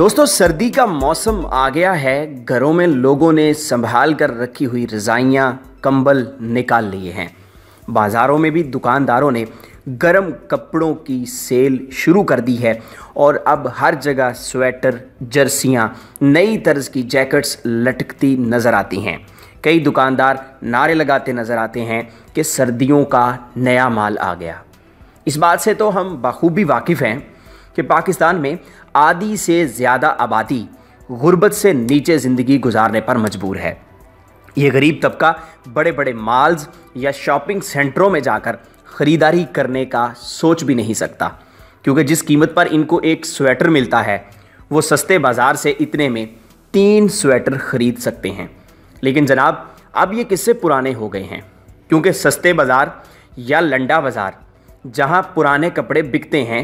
दोस्तों सर्दी का मौसम आ गया है घरों में लोगों ने संभाल कर रखी हुई रज़ाइयाँ कंबल निकाल लिए हैं बाज़ारों में भी दुकानदारों ने गर्म कपड़ों की सेल शुरू कर दी है और अब हर जगह स्वेटर जर्सियाँ नई तर्ज की जैकेट्स लटकती नज़र आती हैं कई दुकानदार नारे लगाते नज़र आते हैं कि सर्दियों का नया माल आ गया इस बात से तो हम बखूबी वाकिफ़ हैं कि पाकिस्तान में आधी से ज़्यादा आबादी गुर्बत से नीचे ज़िंदगी गुजारने पर मजबूर है ये गरीब तबका बड़े बड़े मॉल्स या शॉपिंग सेंटरों में जाकर ख़रीदारी करने का सोच भी नहीं सकता क्योंकि जिस कीमत पर इनको एक स्वेटर मिलता है वो सस्ते बाज़ार से इतने में तीन स्वेटर ख़रीद सकते हैं लेकिन जनाब अब ये किससे पुराने हो गए हैं क्योंकि सस्ते बाज़ार या लंडा बाज़ार जहाँ पुराने कपड़े बिकते हैं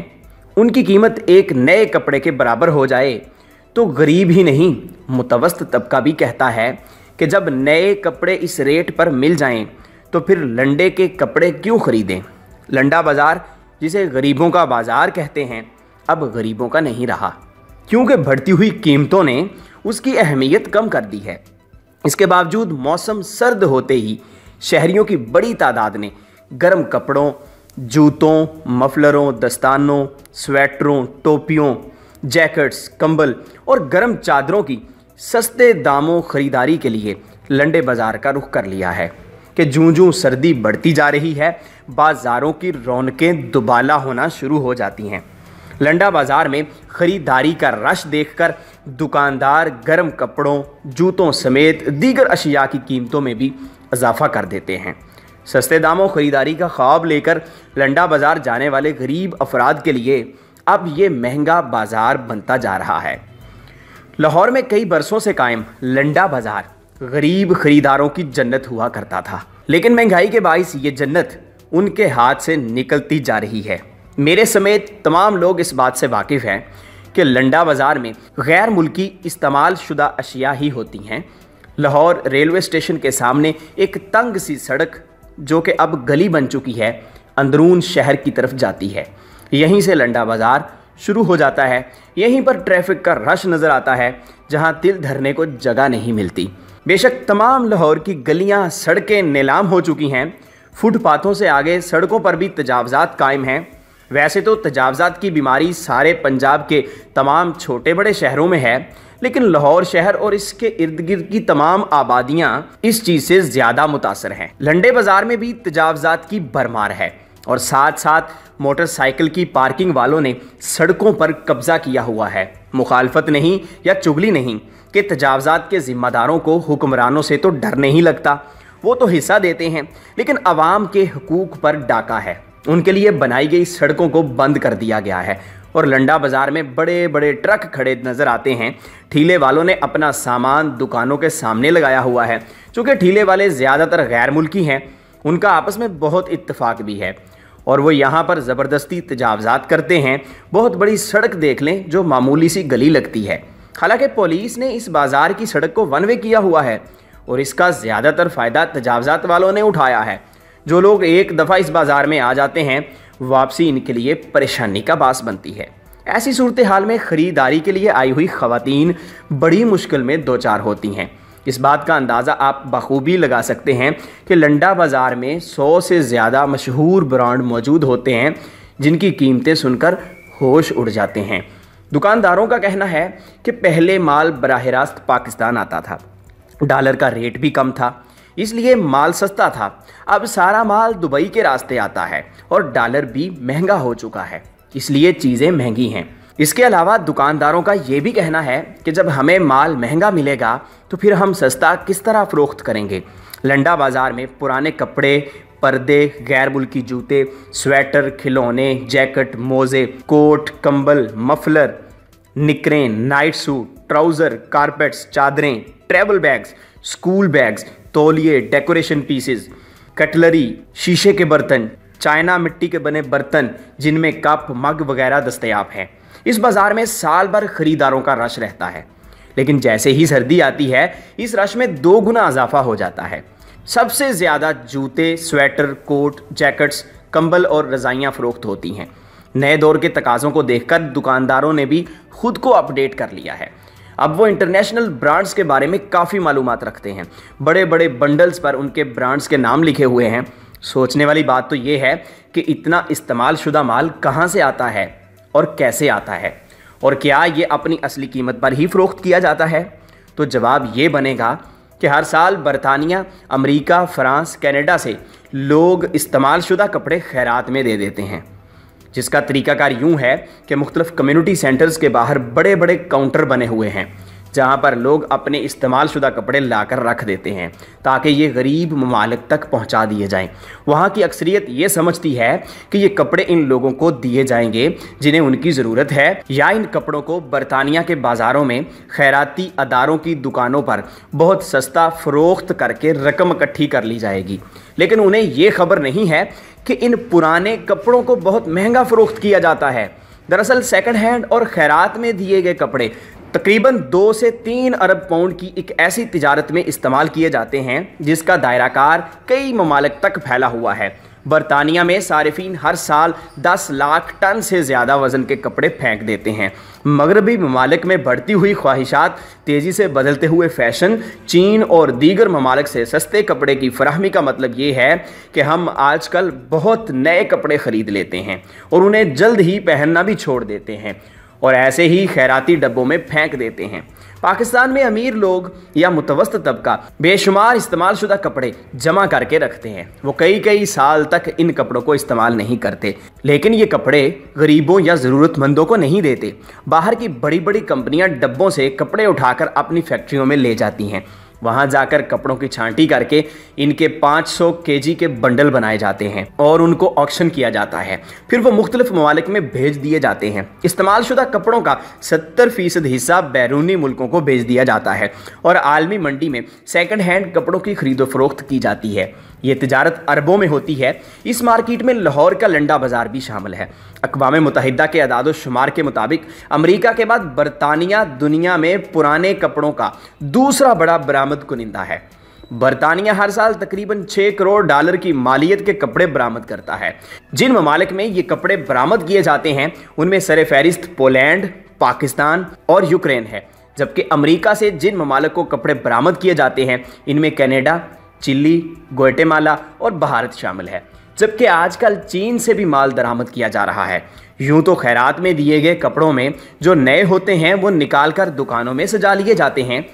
उनकी कीमत एक नए कपड़े के बराबर हो जाए तो गरीब ही नहीं मुतवस्त तबका भी कहता है कि जब नए कपड़े इस रेट पर मिल जाएं तो फिर लंडे के कपड़े क्यों खरीदें लंडा बाज़ार जिसे गरीबों का बाज़ार कहते हैं अब गरीबों का नहीं रहा क्योंकि बढ़ती हुई कीमतों ने उसकी अहमियत कम कर दी है इसके बावजूद मौसम सर्द होते ही शहरियों की बड़ी तादाद ने गर्म कपड़ों जूतों मफलरों दस्तानों स्वेटरों टोपियों जैकेट्स कंबल और गर्म चादरों की सस्ते दामों ख़रीदारी के लिए लंडे बाज़ार का रुख कर लिया है कि जूं जूं सर्दी बढ़ती जा रही है बाज़ारों की रौनकें दुबाला होना शुरू हो जाती हैं लंडा बाज़ार में ख़रीदारी का रश देखकर दुकानदार गर्म कपड़ों जूतों समेत दीगर अशिया की कीमतों में भी इजाफा कर देते हैं सस्ते दामों ख़रीदारी का ख्वाब लेकर लंडा बाज़ार जाने वाले गरीब अफराद के लिए अब ये महंगा बाज़ार बनता जा रहा है लाहौर में कई बरसों से कायम लंडा बाज़ार गरीब खरीदारों की जन्नत हुआ करता था लेकिन महंगाई के बायस ये जन्नत उनके हाथ से निकलती जा रही है मेरे समेत तमाम लोग इस बात से वाकिफ़ हैं कि लंडा बाज़ार में गैर मुल्की इस्तेमाल शुदा अशिया ही होती हैं लाहौर रेलवे स्टेशन के सामने एक तंग सी सड़क जो कि अब गली बन चुकी है अंदरून शहर की तरफ जाती है यहीं से लंडा बाज़ार शुरू हो जाता है यहीं पर ट्रैफिक का रश नज़र आता है जहाँ तिल धरने को जगह नहीं मिलती बेशक तमाम लाहौर की गलियाँ सड़कें नीलाम हो चुकी हैं फुटपाथों से आगे सड़कों पर भी तजावज़ात कायम हैं वैसे तो तजावज़ात की बीमारी सारे पंजाब के तमाम छोटे बड़े शहरों में है लेकिन लाहौर शहर और इसके इर्द गिर्द की तमाम आबादियाँ इस चीज़ से ज़्यादा मुतासर हैं लंडे बाज़ार में भी तजावज़ात की भरमार है और साथ साथ मोटरसाइकिल की पार्किंग वालों ने सड़कों पर कब्जा किया हुआ है मुखालफत नहीं या चुगली नहीं कि तजावज़ात के ज़िम्मेदारों को हुक्मरानों से तो डर नहीं लगता वो तो हिस्सा देते हैं लेकिन आवाम के हकूक़ पर डाका है उनके लिए बनाई गई सड़कों को बंद कर दिया गया है और लंडा बाज़ार में बड़े बड़े ट्रक खड़े नज़र आते हैं ठीले वालों ने अपना सामान दुकानों के सामने लगाया हुआ है चूँकि ठीले वाले ज़्यादातर गैर मुल्की हैं उनका आपस में बहुत इतफाक़ भी है और वो यहाँ पर ज़बरदस्ती तजावज़ात करते हैं बहुत बड़ी सड़क देख लें जो मामूली सी गली लगती है हालांकि पुलिस ने इस बाज़ार की सड़क को वन वे किया हुआ है और इसका ज़्यादातर फ़ायदा तजावज़ात वालों ने उठाया है जो लोग एक दफ़ा इस बाज़ार में आ जाते हैं वापसी इनके लिए परेशानी का बास बनती है ऐसी सूरत हाल में ख़रीदारी के लिए आई हुई ख़वान बड़ी मुश्किल में दो चार होती हैं इस बात का अंदाज़ा आप बखूबी लगा सकते हैं कि लंडा बाज़ार में सौ से ज़्यादा मशहूर ब्रांड मौजूद होते हैं जिनकी कीमतें सुनकर होश उड़ जाते हैं दुकानदारों का कहना है कि पहले माल बरह रास्त पाकिस्तान आता था डॉलर का रेट भी कम था इसलिए माल सस्ता था अब सारा माल दुबई के रास्ते आता है और डॉलर भी महंगा हो चुका है इसलिए चीज़ें महंगी हैं इसके अलावा दुकानदारों का ये भी कहना है कि जब हमें माल महंगा मिलेगा तो फिर हम सस्ता किस तरह फ़रोख्त करेंगे लंडा बाज़ार में पुराने कपड़े पर्दे गैर मुल्की जूते स्वेटर खिलौने जैकेट मोज़े कोट कंबल मफलर निकरें नाइट सूट ट्राउज़र कारपेट्स चादरें ट्रैवल बैग्स स्कूल बैग्स तौलिए डेकोरेशन पीसेस कटलरी शीशे के बर्तन चाइना मिट्टी के बने बर्तन जिनमें कप मग वगैरह दस्तयाब हैं इस बाज़ार में साल भर खरीदारों का रश रहता है लेकिन जैसे ही सर्दी आती है इस रश में दो गुना इजाफा हो जाता है सबसे ज़्यादा जूते स्वेटर कोट जैकेट्स कंबल और रज़ाइयाँ फ़रोख्त होती हैं नए दौर के तकाज़ों को देखकर दुकानदारों ने भी खुद को अपडेट कर लिया है अब वो इंटरनेशनल ब्रांड्स के बारे में काफ़ी मालूम रखते हैं बड़े बड़े बंडल्स पर उनके ब्रांड्स के नाम लिखे हुए हैं सोचने वाली बात तो ये है कि इतना इस्तेमाल शुदा माल कहाँ से आता है और कैसे आता है और क्या ये अपनी असली कीमत पर ही फ़रोख्त किया जाता है तो जवाब ये बनेगा कि हर साल बरतानिया अमेरिका फ्रांस कनाडा से लोग इस्तेमाल शुदा कपड़े खैरात में दे देते हैं जिसका तरीकाकार यूं है कि मुख्तलिफ कम्युनिटी सेंटर्स के बाहर बड़े बड़े काउंटर बने हुए हैं जहाँ पर लोग अपने इस्तेमाल शुदा कपड़े ला कर रख देते हैं ताकि ये गरीब ममालक तक पहुँचा दिए जाएँ वहाँ की अक्सरियत ये समझती है कि ये कपड़े इन लोगों को दिए जाएंगे जिन्हें उनकी ज़रूरत है या इन कपड़ों को बरतानिया के बाज़ारों में खैराती अदारों की दुकानों पर बहुत सस्ता फ़रोख्त करके रकम इकट्ठी कर ली जाएगी लेकिन उन्हें ये खबर नहीं है कि इन पुराने कपड़ों को बहुत महंगा फ़रोख्त किया जाता है दरअसल सेकंड हैंड और खैरात में दिए गए कपड़े तकरीबन दो से तीन अरब पाउंड की एक ऐसी तजारत में इस्तेमाल किए जाते हैं जिसका दायराकार कई ममालक तक फैला हुआ है बरतानिया में सार्फिन हर साल 10 लाख टन से ज़्यादा वज़न के कपड़े फेंक देते हैं मगरबी ममालक में बढ़ती हुई ख्वाहिशात तेज़ी से बदलते हुए फ़ैशन चीन और दीगर ममालक से सस्ते कपड़े की फरहमी का मतलब ये है कि हम आजकल बहुत नए कपड़े ख़रीद लेते हैं और उन्हें जल्द ही पहनना भी छोड़ देते हैं और ऐसे ही खैराती डब्बों में फेंक देते हैं पाकिस्तान में अमीर लोग या मुतवस्त तबका बेशुमार इस्तेमाल शुदा कपड़े जमा करके रखते हैं वो कई कई साल तक इन कपड़ों को इस्तेमाल नहीं करते लेकिन ये कपड़े गरीबों या ज़रूरतमंदों को नहीं देते बाहर की बड़ी बड़ी कंपनियां डब्बों से कपड़े उठाकर अपनी फैक्ट्रियों में ले जाती हैं वहां जाकर कपड़ों की छांटी करके इनके 500 सौ के बंडल बनाए जाते हैं और उनको ऑक्शन किया जाता है फिर वो मुख्तलिफ ममालिक में भेज दिए जाते हैं इस्तेमाल शुदा कपड़ों का सत्तर फ़ीसद हिस्सा बैरूनी मुल्कों को भेज दिया जाता है और आलमी मंडी में सेकेंड हैंड कपड़ों की खरीदो फरोख्त की जाती है ये तजारत अरबों में होती है इस मार्केट में लाहौर का लंडा बाज़ार भी शामिल है अकवा मुतहदा के अदाद शुमार के मुताबिक अमरीका के बाद बरतानिया दुनिया में पुराने कपड़ों का दूसरा बड़ा बरामद कुनिंदा है बरतानिया हर साल तकरीबन 6 करोड़ डॉलर की मालियत के कपड़े बरामद करता है जिन ममालिक में ये कपड़े बरामद किए जाते हैं उनमें सर फहरिस्त पोलैंड पाकिस्तान और यूक्रेन है जबकि अमेरिका से जिन ममालक को कपड़े बरामद किए जाते हैं इनमें कनाडा चिल्ली गोयटेमाला और भारत शामिल है जबकि आजकल चीन से भी माल दरामद किया जा रहा है यूं तो खैरात में दिए गए कपड़ों में जो नए होते हैं वो निकाल कर दुकानों में सजा लिए जाते हैं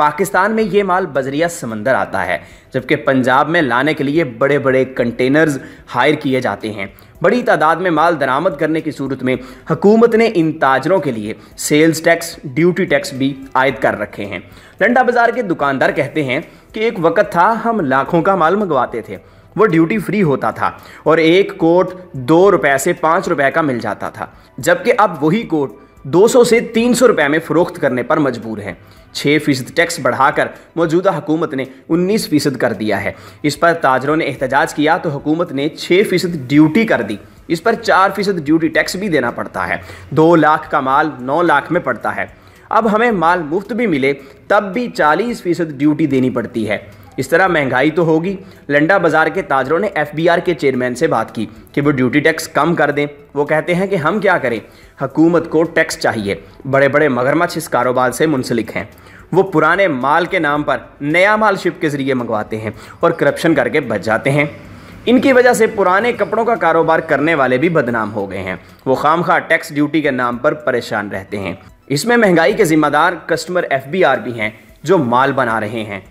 पाकिस्तान में ये माल बजरिया समंदर आता है जबकि पंजाब में लाने के लिए बड़े बड़े कंटेनर्स हायर किए जाते हैं बड़ी तादाद में माल दरामद करने की सूरत में हुकूमत ने इन ताजरों के लिए सेल्स टैक्स ड्यूटी टैक्स भी आयद कर रखे हैं लंडा बाज़ार के दुकानदार कहते हैं कि एक वक्त था हम लाखों का माल मंगवाते थे वो ड्यूटी फ्री होता था और एक कोट दो रुपए से पाँच रुपए का मिल जाता था जबकि अब वही कोट 200 से 300 रुपए में फ़रोख्त करने पर मजबूर हैं छः फीसद टैक्स बढ़ाकर मौजूदा हुकूमत ने 19 फीसद कर दिया है इस पर ताजरों ने एहतजाज किया तो हुकूमत ने 6 फीसद ड्यूटी कर दी इस पर 4 फीसद ड्यूटी टैक्स भी देना पड़ता है 2 लाख का माल 9 लाख में पड़ता है अब हमें माल मुफ्त भी मिले तब भी चालीस फीसद ड्यूटी देनी पड़ती है इस तरह महंगाई तो होगी लंडा बाज़ार के ताजरों ने एफ के चेयरमैन से बात की कि वो ड्यूटी टैक्स कम कर दें वो कहते हैं कि हम क्या करें हकूमत को टैक्स चाहिए बड़े बड़े मगरमच्छ इस कारोबार से मुंसलिक हैं वो पुराने माल के नाम पर नया माल शिप के ज़रिए मंगवाते हैं और करप्शन करके बच जाते हैं इनकी वजह से पुराने कपड़ों का कारोबार करने वाले भी बदनाम हो गए हैं वो खाम खा टैक्स ड्यूटी के नाम पर परेशान रहते हैं इसमें महंगाई के जिम्मेदार कस्टमर एफ भी हैं जो माल बना रहे हैं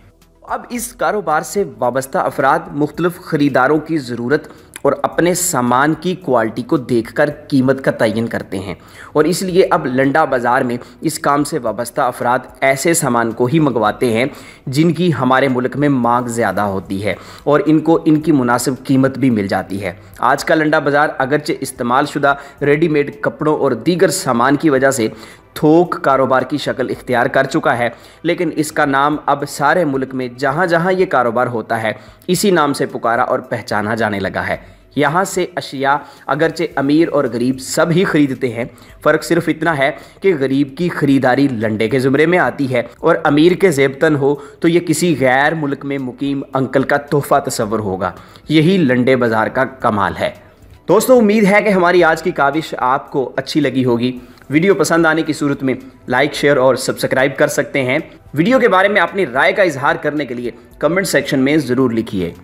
अब इस कारोबार से वाबस्ता अफराद मुख्तलिफ ख़रीदारों की ज़रूरत और अपने सामान की क्वालिटी को देखकर कीमत का तयन करते हैं और इसलिए अब लंडा बाज़ार में इस काम से वाबस्ता अफराद ऐसे सामान को ही मंगवाते हैं जिनकी हमारे मुल्क में मांग ज़्यादा होती है और इनको इनकी मुनासिब कीमत भी मिल जाती है आज का लंडा बाज़ार अगरचे इस्तेमाल शुदा रेडीमेड कपड़ों और दीगर सामान की वजह से थोक कारोबार की शक्ल इख्तियार कर चुका है लेकिन इसका नाम अब सारे मुल्क में जहाँ जहाँ ये कारोबार होता है इसी नाम से पुकारा और पहचाना जाने लगा है यहाँ से अशिया अगरचे अमीर और गरीब सब ही खरीदते हैं फ़र्क सिर्फ इतना है कि गरीब की ख़रीदारी लंडे के ज़ुमरे में आती है और अमीर के जेबतन हो तो ये किसी गैर मुल्क में मुकीम अंकल का तोहफ़ा तस्वर होगा यही लंडे बाज़ार का कमाल है दोस्तों उम्मीद है कि हमारी आज की काविश आपको अच्छी लगी होगी वीडियो पसंद आने की सूरत में लाइक शेयर और सब्सक्राइब कर सकते हैं वीडियो के बारे में अपनी राय का इजहार करने के लिए कमेंट सेक्शन में ज़रूर लिखिए